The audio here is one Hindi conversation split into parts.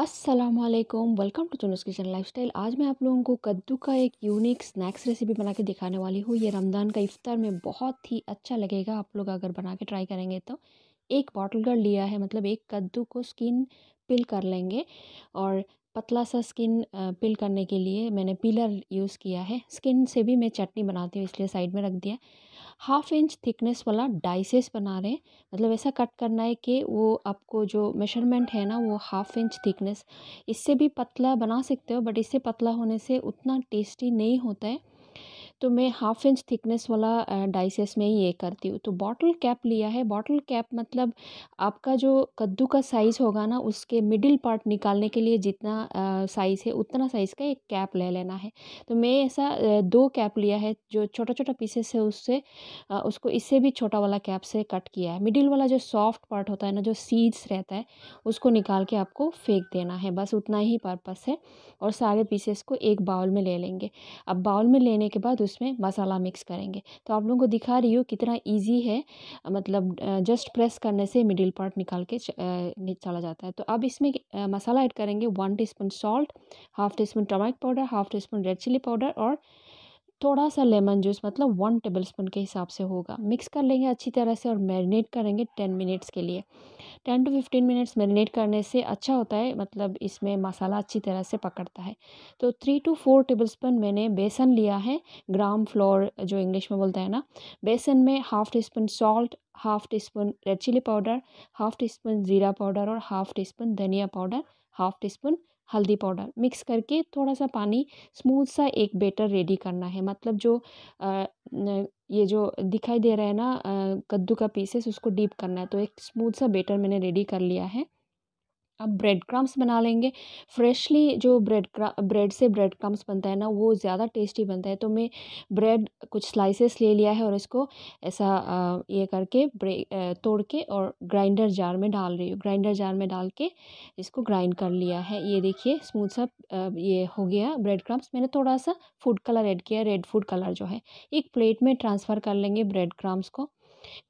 अस्सलाम वालेकुम वेलकम टू चुनस किचन लाइफस्टाइल आज मैं आप लोगों को कद्दू का एक यूनिक स्नैक्स रेसिपी बना के दिखाने वाली हूँ ये रमज़ान का इफ़ार में बहुत ही अच्छा लगेगा आप लोग अगर बना के ट्राई करेंगे तो एक बॉटल कर लिया है मतलब एक कद्दू को स्किन पिल कर लेंगे और पतला सा स्किन पिल करने के लिए मैंने पिलर यूज़ किया है स्किन से भी मैं चटनी बनाती हूँ इसलिए साइड में रख दिया हाफ इंच थिकनेस वाला डाइसेस बना रहे हैं मतलब ऐसा कट करना है कि वो आपको जो मेजरमेंट है ना वो हाफ इंच थिकनेस इससे भी पतला बना सकते हो बट इससे पतला होने से उतना टेस्टी नहीं होता है तो मैं हाफ इंच थिकनेस वाला डाइसेस में ही ये करती हूँ तो बॉटल कैप लिया है बॉटल कैप मतलब आपका जो कद्दू का साइज़ होगा ना उसके मिडिल पार्ट निकालने के लिए जितना साइज़ है उतना साइज़ का एक कैप ले लेना है तो मैं ऐसा दो कैप लिया है जो छोटा छोटा पीसेस है उससे उसको इससे भी छोटा वाला कैप से कट किया है मिडिल वाला जो सॉफ्ट पार्ट होता है ना जो सीड्स रहता है उसको निकाल के आपको फेंक देना है बस उतना ही पर्पस है और सारे पीसेस को एक बाउल में ले लेंगे अब बाउल में लेने के बाद उसमें मसाला मिक्स करेंगे तो आप लोगों को दिखा रही हूँ कितना ईजी है मतलब जस्ट प्रेस करने से मिडिल पार्ट निकाल के चला जाता है तो अब इसमें मसाला ऐड करेंगे one teaspoon salt half teaspoon tomato powder half teaspoon red chilli powder और थोड़ा सा लेमन जूस मतलब वन टेबल स्पून के हिसाब से होगा मिक्स कर लेंगे अच्छी तरह से और मैरिनेट करेंगे टेन मिनट्स के लिए ten to fifteen minutes marinate करने से अच्छा होता है मतलब इसमें मसाला अच्छी तरह से पकड़ता है तो three to four tablespoon मैंने बेसन लिया है ग्राम फ्लोर जो इंग्लिश में बोलता है ना बेसन में half teaspoon salt half teaspoon red chilli powder half teaspoon ज़ीरा पाउडर और हाफ टी स्पून धनिया पाउडर हाफ टी स्पून हल्दी पाउडर मिक्स करके थोड़ा सा पानी स्मूथ सा एक बेटर रेडी करना है मतलब जो ये जो दिखाई दे रहा है ना कद्दू का पीसेस उसको डीप करना है तो एक स्मूथ सा बेटर मैंने रेडी कर लिया है अब ब्रेड क्रम्स बना लेंगे फ्रेशली जो ब्रेड ब्रेड से ब्रेड क्रम्स बनता है ना वो ज़्यादा टेस्टी बनता है तो मैं ब्रेड कुछ स्लाइसेस ले लिया है और इसको ऐसा ये करके तोड़ के और ग्राइंडर जार में डाल रही हूँ ग्राइंडर जार में डाल के इसको ग्राइंड कर लिया है ये देखिए स्मूथ सा ये हो गया ब्रेड क्रम्स मैंने थोड़ा सा फूड कलर एड किया रेड फूड कलर जो है एक प्लेट में ट्रांसफ़र कर लेंगे ब्रेड क्रम्स को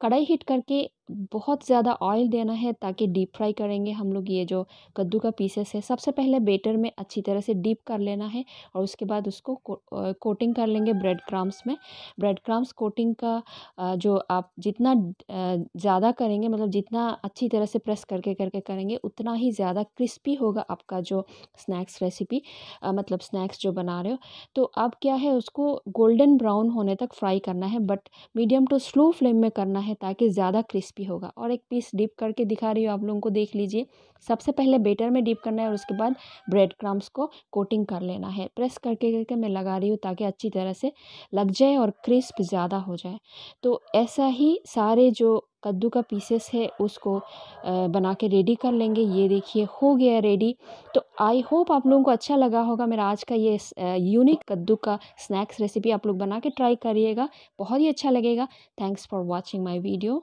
कढ़ाई हीट करके बहुत ज़्यादा ऑयल देना है ताकि डीप फ्राई करेंगे हम लोग ये जो कद्दू का पीसेस है सबसे पहले बेटर में अच्छी तरह से डीप कर लेना है और उसके बाद उसको को, कोटिंग कर लेंगे ब्रेड क्राम्स में ब्रेड क्राम्स कोटिंग का जो आप जितना ज़्यादा करेंगे मतलब जितना अच्छी तरह से प्रेस करके करके करेंगे उतना ही ज़्यादा क्रिस्पी होगा आपका जो स्नैक्स रेसिपी मतलब स्नैक्स जो बना रहे हो तो अब क्या है उसको गोल्डन ब्राउन होने तक फ्राई करना है but medium to slow flame में करना है ताकि ज़्यादा क्रिस्पी रेसिपी होगा और एक पीस डिप करके दिखा रही हूँ आप लोगों को देख लीजिए सबसे पहले बेटर में डिप करना है और उसके बाद ब्रेड क्रम्स को कोटिंग कर लेना है प्रेस करके करके मैं लगा रही हूँ ताकि अच्छी तरह से लग जाए और क्रिस्प ज़्यादा हो जाए तो ऐसा ही सारे जो कद्दू का पीसेस है उसको बना के रेडी कर लेंगे ये देखिए हो गया रेडी तो आई होप आप लोगों को अच्छा लगा होगा मेरा आज का ये यूनिक कद्दू का स्नैक्स रेसिपी आप लोग बना के ट्राई करिएगा बहुत ही अच्छा लगेगा thanks for watching my video